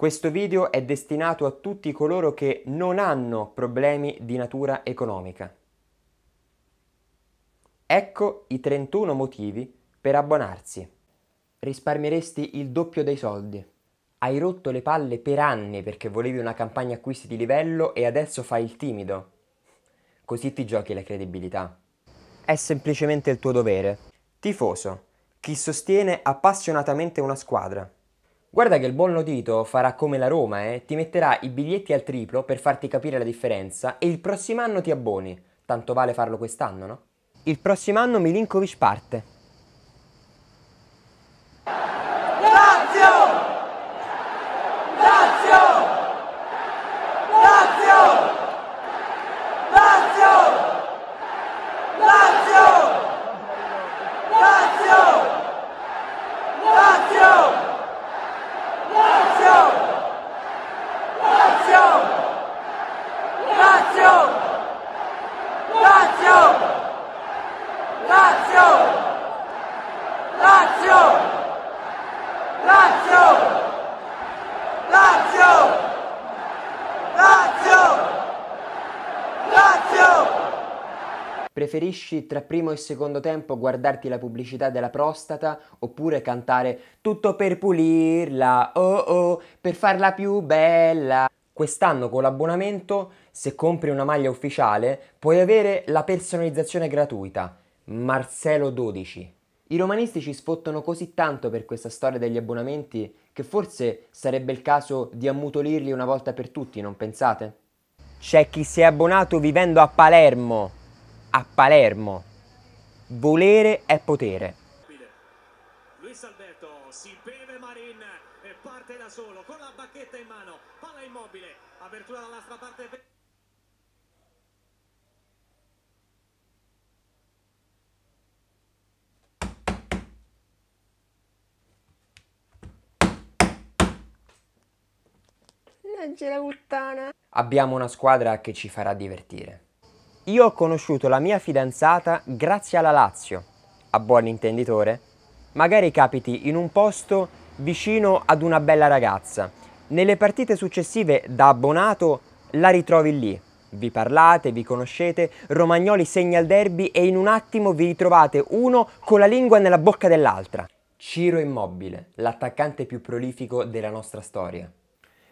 Questo video è destinato a tutti coloro che non hanno problemi di natura economica. Ecco i 31 motivi per abbonarsi. Risparmieresti il doppio dei soldi. Hai rotto le palle per anni perché volevi una campagna acquisti di livello e adesso fai il timido. Così ti giochi la credibilità. È semplicemente il tuo dovere. Tifoso. Chi sostiene appassionatamente una squadra. Guarda che il buon Lotito farà come la Roma, eh? ti metterà i biglietti al triplo per farti capire la differenza e il prossimo anno ti abboni. Tanto vale farlo quest'anno, no? Il prossimo anno Milinkovic parte. Lazio! Lazio! Lazio! Lazio! Lazio! Preferisci tra primo e secondo tempo guardarti la pubblicità della prostata oppure cantare tutto per pulirla, oh oh, per farla più bella? Quest'anno con l'abbonamento, se compri una maglia ufficiale, puoi avere la personalizzazione gratuita. Marcello XII. I romanisti ci sfottono così tanto per questa storia degli abbonamenti che forse sarebbe il caso di ammutolirli una volta per tutti, non pensate? C'è chi si è abbonato vivendo a Palermo. A Palermo. Volere è potere. Luis Alberto si beve Marin e parte da solo con la bacchetta in mano, palla immobile, apertura dall'altra parte. Mannaggia la puttana. Abbiamo una squadra che ci farà divertire. Io ho conosciuto la mia fidanzata grazie alla Lazio. A buon intenditore, magari capiti in un posto vicino ad una bella ragazza. Nelle partite successive da abbonato la ritrovi lì. Vi parlate, vi conoscete, Romagnoli segna il derby e in un attimo vi ritrovate uno con la lingua nella bocca dell'altra. Ciro Immobile, l'attaccante più prolifico della nostra storia.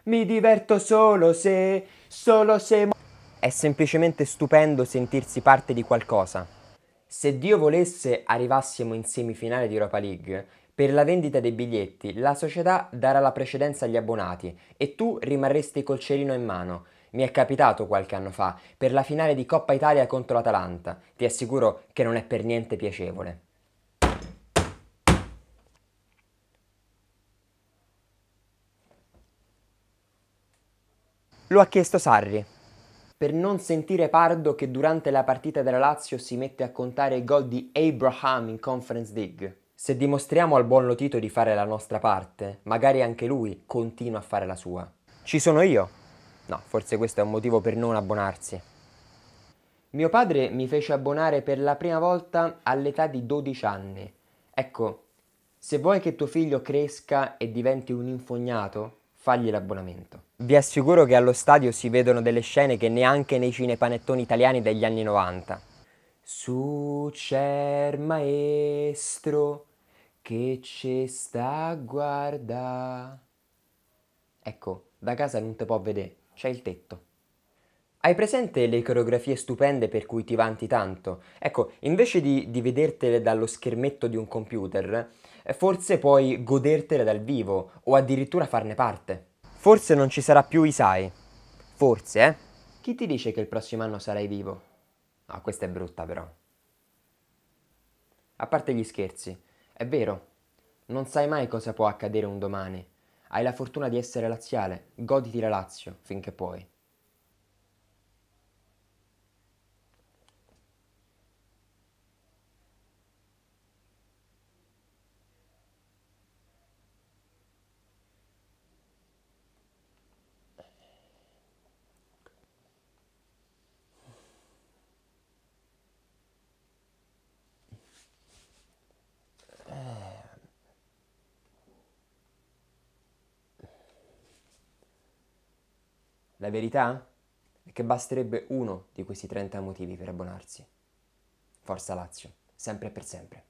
Mi diverto solo se, solo se... È semplicemente stupendo sentirsi parte di qualcosa. Se Dio volesse arrivassimo in semifinale di Europa League, per la vendita dei biglietti la società darà la precedenza agli abbonati e tu rimarresti col cerino in mano. Mi è capitato qualche anno fa per la finale di Coppa Italia contro l'Atalanta. Ti assicuro che non è per niente piacevole. Lo ha chiesto Sarri. Per non sentire Pardo che durante la partita della Lazio si mette a contare i gol di Abraham in Conference League. Se dimostriamo al buon Lotito di fare la nostra parte, magari anche lui continua a fare la sua. Ci sono io. No, forse questo è un motivo per non abbonarsi. Mio padre mi fece abbonare per la prima volta all'età di 12 anni. Ecco, se vuoi che tuo figlio cresca e diventi un infognato, fagli l'abbonamento. Vi assicuro che allo stadio si vedono delle scene che neanche nei cinepanettoni italiani degli anni 90. Su c'è il maestro che ci sta a guarda. Ecco, da casa non te può vedere, c'è il tetto. Hai presente le coreografie stupende per cui ti vanti tanto? Ecco, invece di, di vedertele dallo schermetto di un computer, eh, forse puoi godertele dal vivo o addirittura farne parte. Forse non ci sarà più Isai. Forse, eh? Chi ti dice che il prossimo anno sarai vivo? Ah, questa è brutta però. A parte gli scherzi, è vero, non sai mai cosa può accadere un domani. Hai la fortuna di essere laziale, goditi la Lazio finché puoi. La verità è che basterebbe uno di questi 30 motivi per abbonarsi. Forza Lazio, sempre e per sempre.